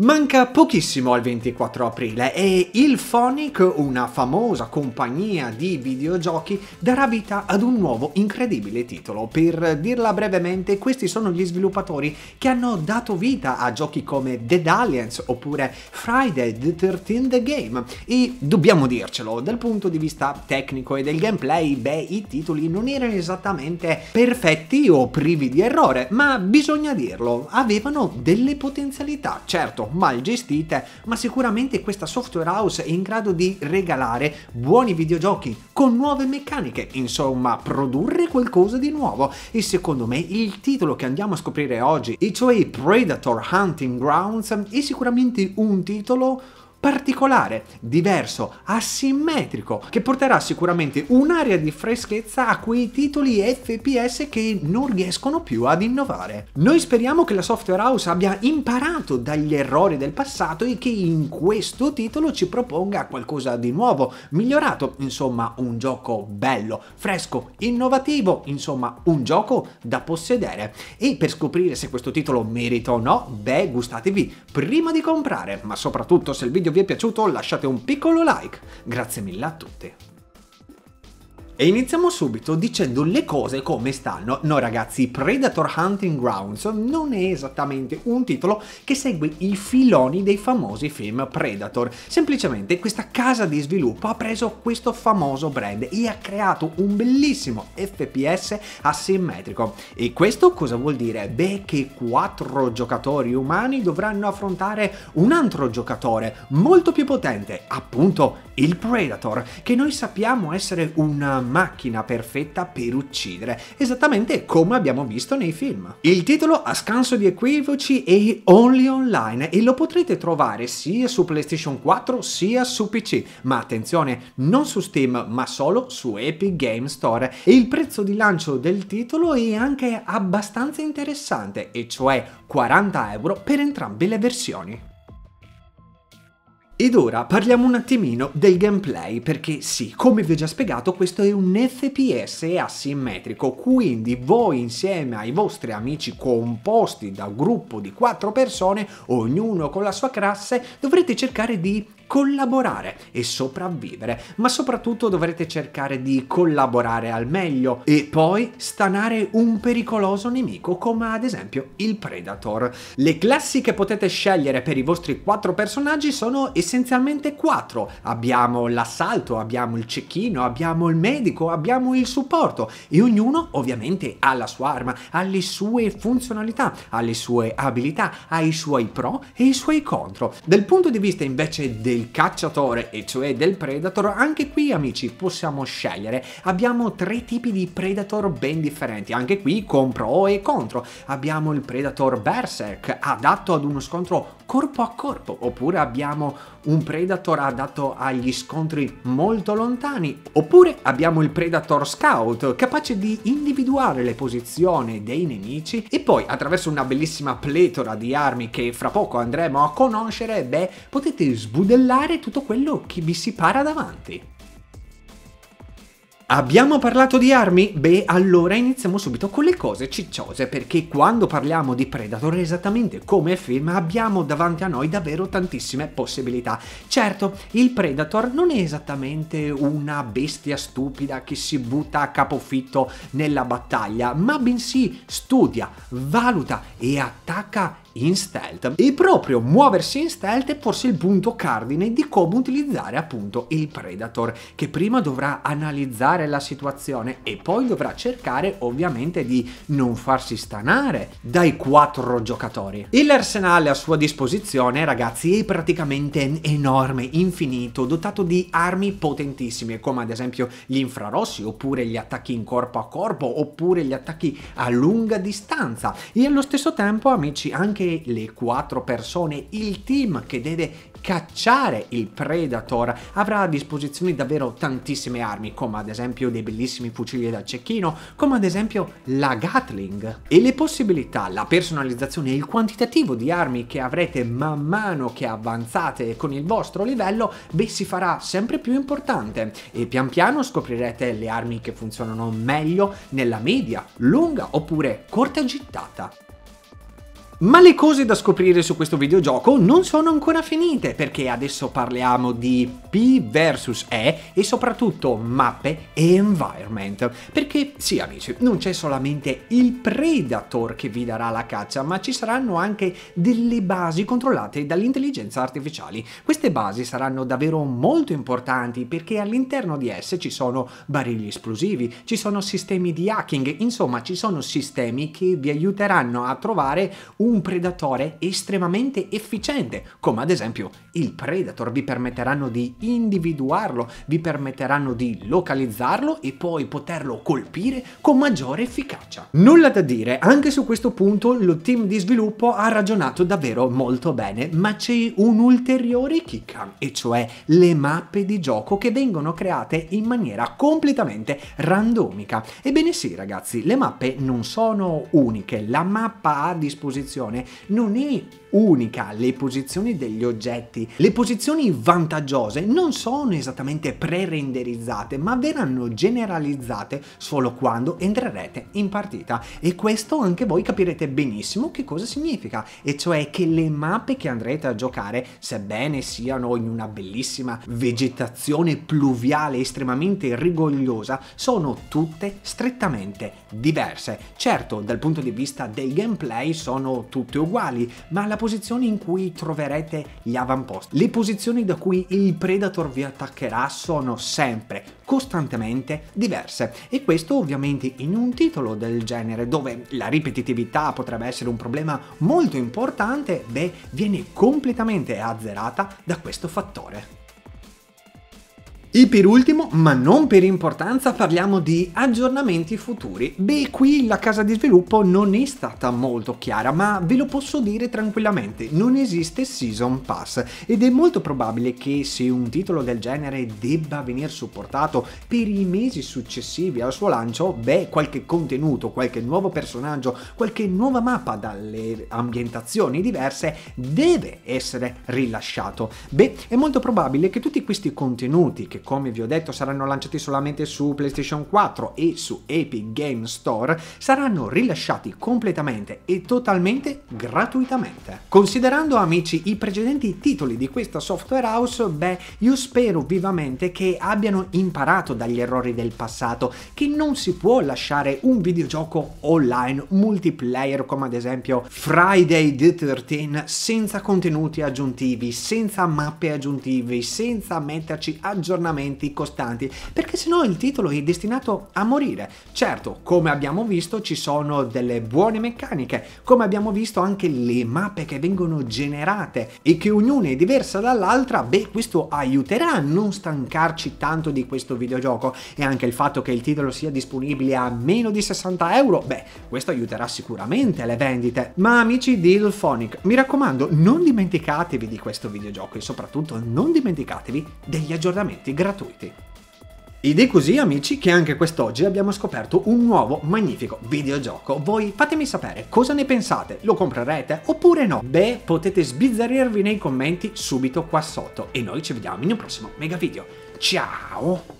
Manca pochissimo al 24 aprile e il Phonic, una famosa compagnia di videogiochi, darà vita ad un nuovo incredibile titolo. Per dirla brevemente, questi sono gli sviluppatori che hanno dato vita a giochi come Dead Alliance oppure Friday the 13th Game e dobbiamo dircelo, dal punto di vista tecnico e del gameplay, beh, i titoli non erano esattamente perfetti o privi di errore, ma bisogna dirlo, avevano delle potenzialità, certo sono mal gestite, ma sicuramente questa software house è in grado di regalare buoni videogiochi con nuove meccaniche, insomma produrre qualcosa di nuovo e secondo me il titolo che andiamo a scoprire oggi, e cioè Predator Hunting Grounds, è sicuramente un titolo particolare, diverso, asimmetrico, che porterà sicuramente un'area di freschezza a quei titoli FPS che non riescono più ad innovare. Noi speriamo che la software house abbia imparato dagli errori del passato e che in questo titolo ci proponga qualcosa di nuovo, migliorato, insomma un gioco bello, fresco, innovativo, insomma un gioco da possedere. E per scoprire se questo titolo merita o no, beh gustatevi prima di comprare, ma soprattutto se il video vi vi è piaciuto lasciate un piccolo like. Grazie mille a tutti. E iniziamo subito dicendo le cose come stanno. No ragazzi, Predator Hunting Grounds non è esattamente un titolo che segue i filoni dei famosi film Predator. Semplicemente questa casa di sviluppo ha preso questo famoso brand e ha creato un bellissimo FPS asimmetrico. E questo cosa vuol dire? Beh che quattro giocatori umani dovranno affrontare un altro giocatore molto più potente, appunto il Predator, che noi sappiamo essere una macchina perfetta per uccidere, esattamente come abbiamo visto nei film. Il titolo a scanso di equivoci è Only Online e lo potrete trovare sia su PlayStation 4 sia su PC, ma attenzione, non su Steam, ma solo su Epic Game Store. E il prezzo di lancio del titolo è anche abbastanza interessante, e cioè 40 euro per entrambe le versioni. Ed ora parliamo un attimino del gameplay, perché sì, come vi ho già spiegato, questo è un FPS asimmetrico, quindi voi insieme ai vostri amici composti da un gruppo di quattro persone, ognuno con la sua classe, dovrete cercare di collaborare e sopravvivere, ma soprattutto dovrete cercare di collaborare al meglio e poi stanare un pericoloso nemico come ad esempio il Predator. Le classi che potete scegliere per i vostri quattro personaggi sono essenzialmente quattro. Abbiamo l'assalto, abbiamo il cecchino, abbiamo il medico, abbiamo il supporto e ognuno ovviamente ha la sua arma, ha le sue funzionalità, ha le sue abilità, ha i suoi pro e i suoi contro. Dal punto di vista invece del del cacciatore e cioè del predator, anche qui amici possiamo scegliere. Abbiamo tre tipi di predator ben differenti, anche qui con pro e contro. Abbiamo il predator berserk, adatto ad uno scontro corpo a corpo, oppure abbiamo un predator adatto agli scontri molto lontani, oppure abbiamo il predator scout, capace di individuare le posizioni dei nemici e poi attraverso una bellissima pletora di armi che fra poco andremo a conoscere, beh, potete sbudellare controllare tutto quello che vi si para davanti. Abbiamo parlato di armi? Beh, allora iniziamo subito con le cose cicciose, perché quando parliamo di Predator, esattamente come film, abbiamo davanti a noi davvero tantissime possibilità. Certo, il Predator non è esattamente una bestia stupida che si butta a capofitto nella battaglia, ma bensì studia, valuta e attacca in stealth e proprio muoversi in stealth è forse il punto cardine di come utilizzare appunto il Predator che prima dovrà analizzare la situazione e poi dovrà cercare ovviamente di non farsi stanare dai quattro giocatori. E l'arsenale a sua disposizione ragazzi è praticamente enorme, infinito, dotato di armi potentissime come ad esempio gli infrarossi oppure gli attacchi in corpo a corpo oppure gli attacchi a lunga distanza e allo stesso tempo amici anche le quattro persone, il team che deve cacciare il Predator avrà a disposizione davvero tantissime armi, come ad esempio dei bellissimi fucili da cecchino, come ad esempio la Gatling. E le possibilità, la personalizzazione e il quantitativo di armi che avrete man mano che avanzate con il vostro livello, beh, si farà sempre più importante e pian piano scoprirete le armi che funzionano meglio nella media, lunga oppure corta gittata. Ma le cose da scoprire su questo videogioco non sono ancora finite, perché adesso parliamo di P vs E e soprattutto mappe e environment. Perché sì amici, non c'è solamente il Predator che vi darà la caccia, ma ci saranno anche delle basi controllate dall'intelligenza artificiale. Queste basi saranno davvero molto importanti perché all'interno di esse ci sono barili esplosivi, ci sono sistemi di hacking, insomma ci sono sistemi che vi aiuteranno a trovare un un predatore estremamente efficiente, come ad esempio il Predator, vi permetteranno di individuarlo, vi permetteranno di localizzarlo e poi poterlo colpire con maggiore efficacia. Nulla da dire, anche su questo punto lo team di sviluppo ha ragionato davvero molto bene, ma c'è un'ulteriore chicca, e cioè le mappe di gioco che vengono create in maniera completamente randomica. Ebbene sì ragazzi, le mappe non sono uniche, la mappa a disposizione posizione non è unica, le posizioni degli oggetti, le posizioni vantaggiose non sono esattamente pre-renderizzate ma verranno generalizzate solo quando entrerete in partita e questo anche voi capirete benissimo che cosa significa e cioè che le mappe che andrete a giocare sebbene siano in una bellissima vegetazione pluviale estremamente rigogliosa sono tutte strettamente diverse. Certo dal punto di vista del gameplay sono tutte uguali, ma la posizione in cui troverete gli avamposti. Le posizioni da cui il Predator vi attaccherà sono sempre, costantemente diverse e questo ovviamente in un titolo del genere dove la ripetitività potrebbe essere un problema molto importante, beh, viene completamente azzerata da questo fattore. E per ultimo, ma non per importanza, parliamo di aggiornamenti futuri. Beh, qui la casa di sviluppo non è stata molto chiara, ma ve lo posso dire tranquillamente, non esiste Season Pass ed è molto probabile che se un titolo del genere debba venire supportato per i mesi successivi al suo lancio, beh, qualche contenuto, qualche nuovo personaggio, qualche nuova mappa dalle ambientazioni diverse deve essere rilasciato. Beh, è molto probabile che tutti questi contenuti che come vi ho detto saranno lanciati solamente su PlayStation 4 e su Epic Game Store, saranno rilasciati completamente e totalmente gratuitamente. Considerando amici i precedenti titoli di questa software house, beh, io spero vivamente che abbiano imparato dagli errori del passato che non si può lasciare un videogioco online multiplayer come ad esempio Friday the 13 senza contenuti aggiuntivi, senza mappe aggiuntive, senza metterci aggiornamenti aggiornamenti costanti, perché sennò il titolo è destinato a morire. Certo, come abbiamo visto ci sono delle buone meccaniche, come abbiamo visto anche le mappe che vengono generate e che ognuna è diversa dall'altra, beh questo aiuterà a non stancarci tanto di questo videogioco e anche il fatto che il titolo sia disponibile a meno di 60 euro, beh questo aiuterà sicuramente le vendite. Ma amici di Ilphonic, mi raccomando non dimenticatevi di questo videogioco e soprattutto non dimenticatevi degli aggiornamenti gratuiti. Ed è così amici che anche quest'oggi abbiamo scoperto un nuovo magnifico videogioco. Voi fatemi sapere cosa ne pensate, lo comprerete oppure no? Beh, potete sbizzarrirvi nei commenti subito qua sotto e noi ci vediamo in un prossimo mega video. Ciao!